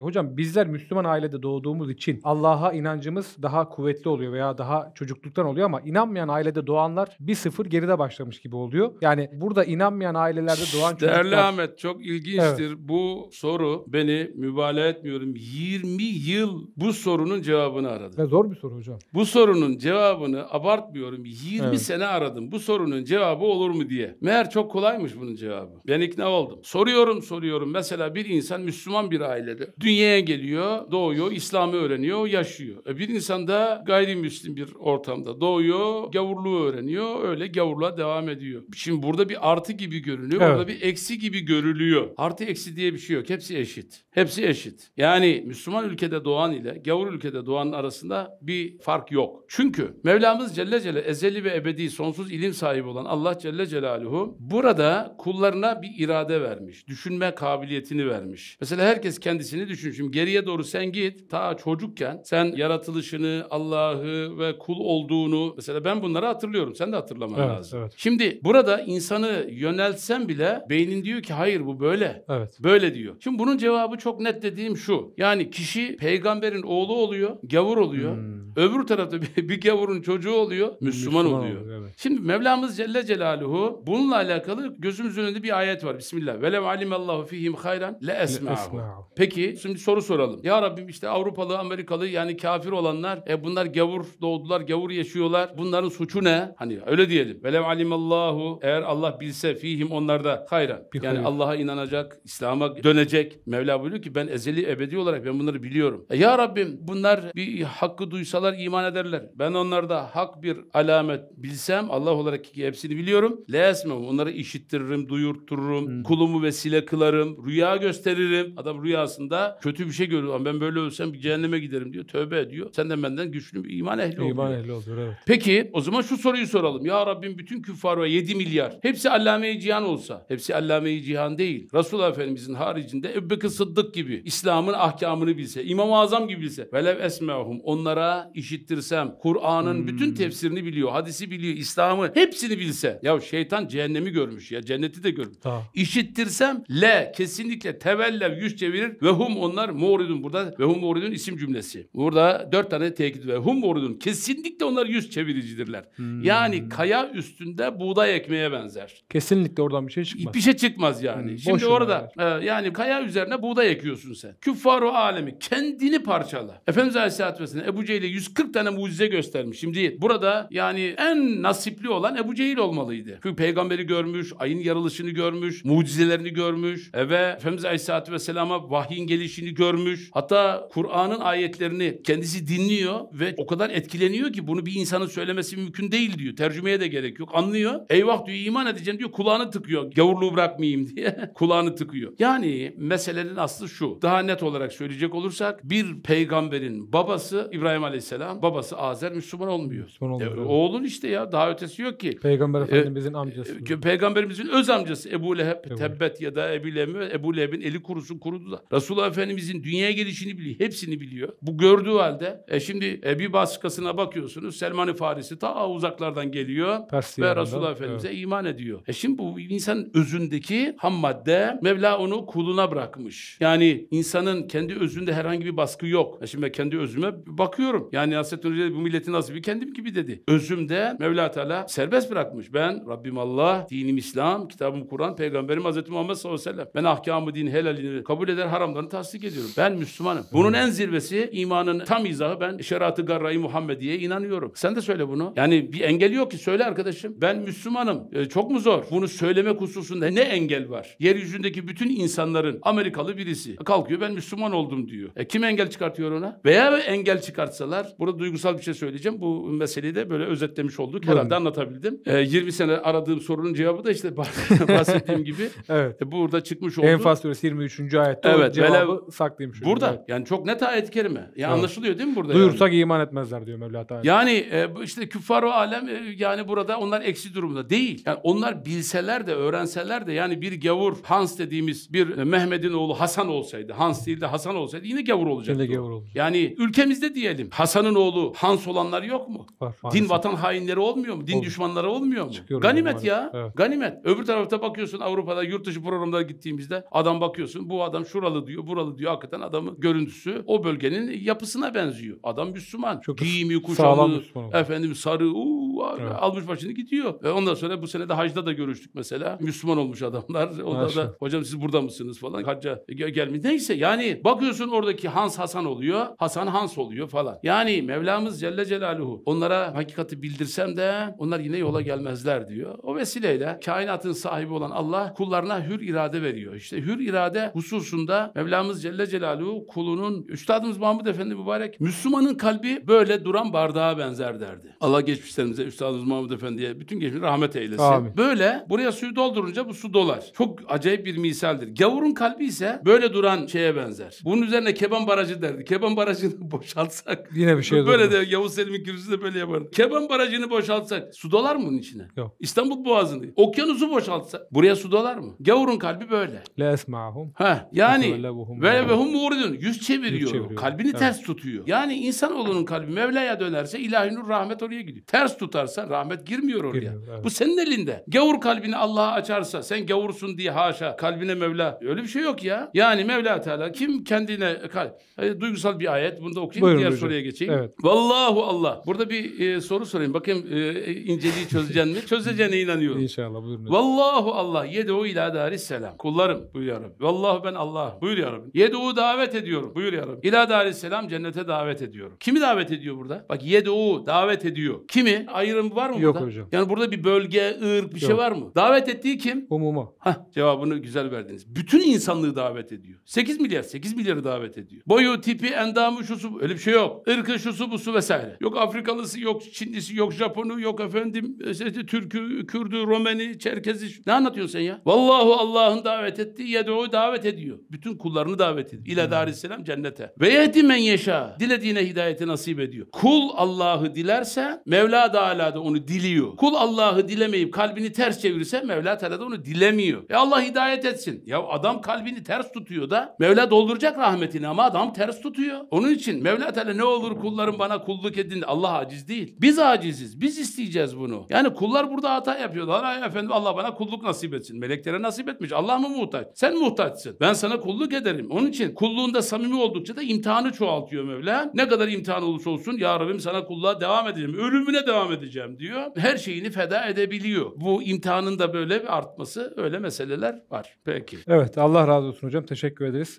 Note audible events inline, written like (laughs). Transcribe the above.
Hocam bizler Müslüman ailede doğduğumuz için Allah'a inancımız daha kuvvetli oluyor veya daha çocukluktan oluyor ama inanmayan ailede doğanlar bir sıfır geride başlamış gibi oluyor. Yani burada inanmayan ailelerde doğan çocuklar... Değerli Ahmet çok ilginçtir. Evet. Bu soru beni mübalağa etmiyorum. 20 yıl bu sorunun cevabını aradım. Ve zor bir soru hocam. Bu sorunun cevabını abartmıyorum. 20 evet. sene aradım. Bu sorunun cevabı olur mu diye. Meğer çok kolaymış bunun cevabı. Ben ikna oldum. Soruyorum soruyorum. Mesela bir insan Müslüman bir ailede dünyaya geliyor, doğuyor, İslam'ı öğreniyor, yaşıyor. E bir insan da gayrimüslim bir ortamda doğuyor, gavurluğu öğreniyor, öyle gavurluğa devam ediyor. Şimdi burada bir artı gibi görünüyor, evet. orada bir eksi gibi görülüyor. Artı eksi diye bir şey yok, hepsi eşit. Hepsi eşit. Yani Müslüman ülkede doğan ile gavur ülkede doğan arasında bir fark yok. Çünkü Mevlamız Celle Celle ezeli ve ebedi sonsuz ilim sahibi olan Allah Celle Celaluhu burada kullarına bir irade vermiş, düşünme kabiliyetini vermiş. Mesela herkes kendisini düşünüyor düşün şimdi geriye doğru sen git ta çocukken sen yaratılışını, Allah'ı ve kul olduğunu mesela ben bunları hatırlıyorum. Sen de hatırlaman evet, lazım. Evet. Şimdi burada insanı yöneltsen bile beynin diyor ki hayır bu böyle. Evet. Böyle diyor. Şimdi bunun cevabı çok net dediğim şu. Yani kişi peygamberin oğlu oluyor, gavur oluyor. Hmm. Öbür tarafta bir, bir gavurun çocuğu oluyor, Müslüman, Müslüman oluyor. oluyor evet. Şimdi Mevlamız Celle Celaluhu bununla alakalı gözümüzün önünde bir ayet var. Bismillah. Velem alimallahu fihim hayran le esma'ahu. Peki şimdi soru soralım. Ya Rabbim işte Avrupalı, Amerikalı yani kafir olanlar e bunlar gavur doğdular, gavur yaşıyorlar. Bunların suçu ne? Hani öyle diyelim. Velev alimallahu eğer Allah bilse fihim onlarda hayran. Bir yani Allah'a inanacak, İslam'a dönecek. Mevla buyuruyor ki ben ezeli ebedi olarak ben bunları biliyorum. E ya Rabbim bunlar bir hakkı duysalar iman ederler. Ben onlarda hak bir alamet bilsem Allah olarak ki hepsini biliyorum. Lesmem onları işittiririm, duyurtururum. Hmm. Kulumu vesile kılarım. Rüya gösteririm. Adam rüyasında kötü bir şey görüyor. Ben böyle ölsem cehenneme giderim diyor. Tövbe ediyor. Senden benden güçlü bir iman ehli oluyor. İman ehli oluyor evet. Peki o zaman şu soruyu soralım. Ya Rabbim bütün küffar ve 7 milyar hepsi allame-i cihan olsa. Hepsi allame-i cihan değil. Resulullah Efendimizin haricinde Ebbekir Sıddık gibi İslam'ın ahkamını bilse. İmam-ı Azam gibi bilse. Velev esmehum onlara işittirsem. Kur'an'ın hmm. bütün tefsirini biliyor. Hadisi biliyor. İslam'ı hepsini bilse. Ya şeytan cehennemi görmüş ya. Cenneti de görmüş. Tamam. İşittirsem le kesinlikle tevellev yüz çevirir ve hum onlar muridun burada ve hum muridun isim cümlesi. Burada dört tane tekit ve hum muridun. Kesinlikle onlar yüz çeviricidirler. Hmm. Yani kaya üstünde buğday ekmeye benzer. Kesinlikle oradan bir şey çıkmaz. Bir şey çıkmaz yani. Hmm, Şimdi orada yani. e, yani kaya üzerine buğday ekiyorsun sen. Küffaru alemi kendini parçala. Efendimiz Aleyhisselatü Vesselam Ebu Cehil'e 140 tane mucize göstermiş. Şimdi burada yani en nasipli olan Ebu Cehil olmalıydı. Çünkü peygamberi görmüş, ayın yarılışını görmüş, mucizelerini görmüş ve Efendimiz Aleyhisselatü Vesselam'a vahyin geliş geçmişini görmüş. Hatta Kur'an'ın ayetlerini kendisi dinliyor ve o kadar etkileniyor ki bunu bir insanın söylemesi mümkün değil diyor. Tercümeye de gerek yok. Anlıyor. Eyvah diyor iman edeceğim diyor. Kulağını tıkıyor. Gavurluğu bırakmayayım diye. (laughs) Kulağını tıkıyor. Yani meselenin aslı şu. Daha net olarak söyleyecek olursak bir peygamberin babası İbrahim Aleyhisselam, babası Azer Müslüman olmuyor. Müslüman olmuyor. E, oğlun işte ya. Daha ötesi yok ki. Peygamber e, Efendimizin e, amcası. E, peygamberimizin öz amcası Ebu Leheb, Ebu. Tebbet ya da Ebu Leheb, Ebu Leheb'in eli kurusun kurudu da. Resulullah Efendimiz Efendimizin dünyaya gelişini biliyor. Hepsini biliyor. Bu gördüğü halde e şimdi e, bir baskısına bakıyorsunuz. Selman-ı Farisi ta uzaklardan geliyor Pers ve Resulullah Efendimiz'e evet. iman ediyor. E şimdi bu insan özündeki ham madde Mevla onu kuluna bırakmış. Yani insanın kendi özünde herhangi bir baskı yok. E şimdi ben kendi özüme bakıyorum. Yani Nasrettin Hoca bu milletin nasibi kendim gibi dedi. Özümde Mevla Teala serbest bırakmış. Ben Rabbim Allah, dinim İslam, kitabım Kur'an, peygamberim Hazreti Muhammed sallallahu aleyhi ve sellem. Ben ahkamı din helalini kabul eder, haramlarını tasdik tasdik ediyorum. Ben Müslümanım. Bunun en zirvesi imanın tam izahı ben şeriatı garrayı Muhammediye inanıyorum. Sen de söyle bunu. Yani bir engel yok ki söyle arkadaşım. Ben Müslümanım. E, çok mu zor? Bunu söylemek hususunda ne engel var? Yeryüzündeki bütün insanların Amerikalı birisi kalkıyor ben Müslüman oldum diyor. E, kim engel çıkartıyor ona? Veya engel çıkartsalar burada duygusal bir şey söyleyeceğim. Bu meseleyi de böyle özetlemiş olduk. Herhalde evet. anlatabildim. E, 20 sene aradığım sorunun cevabı da işte (laughs) bahsettiğim gibi evet. e, burada çıkmış oldu. Enfas suresi 23. ayette evet, cevabı saklayayım şöyle. Burada evet. yani çok net ayet-i kerime. Ya evet. anlaşılıyor değil mi burada? Duyursak yani? iman etmezler diyor Mevla Teala. Yani e, işte küffar ve alem e, yani burada onlar eksi durumda değil. Yani onlar bilseler de öğrenseler de yani bir gavur Hans dediğimiz bir e, Mehmet'in oğlu Hasan olsaydı Hans değil de Hasan olsaydı yine gavur olacaktı. Yine gavur olacak. Yani ülkemizde diyelim Hasan'ın oğlu Hans olanlar yok mu? Var. Din vatan hainleri olmuyor mu? Din Olur. düşmanları olmuyor mu? Çıkıyorum Ganimet ya. Evet. Ganimet. Öbür tarafta bakıyorsun Avrupa'da yurt dışı programlara gittiğimizde adam bakıyorsun bu adam şuralı diyor buralı Kanadalı diyor hakikaten adamın görüntüsü o bölgenin yapısına benziyor. Adam Müslüman. Çok Giyimi, kuşamı, efendim sarı, uuu evet. almış başını gidiyor. Ve ondan sonra bu sene de hacda da görüştük mesela. Müslüman olmuş adamlar. Onlar (laughs) da hocam siz burada mısınız falan. Hacca e, gel gelmiş. Neyse yani bakıyorsun oradaki Hans Hasan oluyor. Hasan Hans oluyor falan. Yani Mevlamız Celle Celaluhu onlara hakikati bildirsem de onlar yine yola gelmezler diyor. O vesileyle kainatın sahibi olan Allah kullarına hür irade veriyor. İşte hür irade hususunda Mevlamız Celle Celaluhu kulunun Üstadımız Mahmud Efendi mübarek Müslümanın kalbi böyle duran bardağa benzer derdi. Allah geçmişlerimize Üstadımız Mahmut Efendi'ye bütün geçmiş rahmet eylesin. Amin. Böyle buraya suyu doldurunca bu su dolar. Çok acayip bir misaldir. Gavurun kalbi ise böyle duran şeye benzer. Bunun üzerine Keban Barajı derdi. Keban Barajı'nı (laughs) boşaltsak. Yine bir şey Böyle durmuş. de Yavuz Selim'in kürsüsü de böyle yapar. Keban Barajı'nı boşaltsak su dolar mı bunun içine? Yok. İstanbul Boğazı'nı. Okyanusu boşaltsak buraya su dolar mı? Gavurun kalbi böyle. La esma'hum. Ha yani ve ve hum muridun. Yüz çeviriyor. Yüz çeviriyor. Kalbini evet. ters tutuyor. Yani insanoğlunun kalbi Mevla'ya dönerse ilahi nur rahmet oraya gidiyor. Ters tutar tutarsa rahmet girmiyor oraya. Girmiyor, evet. Bu senin elinde. Gavur kalbini Allah'a açarsa sen gavursun diye haşa kalbine Mevla. Öyle bir şey yok ya. Yani Mevla Teala kim kendine kal e, duygusal bir ayet. Bunu da okuyayım Buyurun diğer hocam. soruya geçeyim. Evet. Vallahu Allah. Burada bir e, soru sorayım. Bakayım e, inceliği çözeceksin mi? Çözeceğine inanıyorum. İnşallah buyurun. Vallahu Allah yedu ila daris selam. Kullarım buyur ya Rabbi. Vallahu ben Allah buyur ya Rabbi. Yedu davet ediyorum buyur ya Rabbi. İla daris selam cennete davet ediyorum. Kimi davet ediyor burada? Bak yedu davet ediyor. Kimi? Ay ayrım var mı Yok burada? hocam. Yani burada bir bölge, ırk bir şey Yok. şey var mı? Davet ettiği kim? Umuma. Hah cevabını güzel verdiniz. Bütün insanlığı davet ediyor. 8 milyar, 8 milyarı davet ediyor. Boyu, tipi, endamı, şusu öyle bir şey yok. Irkı, şusu, busu vesaire. Yok Afrikalısı, yok Çinlisi, yok Japonu, yok efendim e, işte Türk'ü, Kürd'ü, Romeni, Çerkezi. Ne anlatıyorsun sen ya? Vallahu Allah'ın davet ettiği o davet ediyor. Bütün kullarını davet ediyor. İle darisselam hmm. cennete. Ve yehdi men yeşa Dilediğine hidayeti nasip ediyor. Kul Allah'ı dilerse Mevla da Teala da onu diliyor. Kul Allah'ı dilemeyip kalbini ters çevirirse Mevla Teala da onu dilemiyor. E Allah hidayet etsin. Ya adam kalbini ters tutuyor da Mevla dolduracak rahmetini ama adam ters tutuyor. Onun için Mevla Teala ne olur kullarım bana kulluk edin. Allah aciz değil. Biz aciziz. Biz isteyeceğiz bunu. Yani kullar burada hata yapıyorlar. Ay efendim Allah bana kulluk nasip etsin. Meleklere nasip etmiş. Allah mı muhtaç? Sen muhtaçsın. Ben sana kulluk ederim. Onun için kulluğunda samimi oldukça da imtihanı çoğaltıyor Mevla. Ne kadar imtihan olursa olsun ya Rabbim sana kulluğa devam edeceğim. Ölümüne devam edeceğim vereceğim diyor. Her şeyini feda edebiliyor. Bu imtihanın da böyle bir artması öyle meseleler var. Peki. Evet Allah razı olsun hocam. Teşekkür ederiz.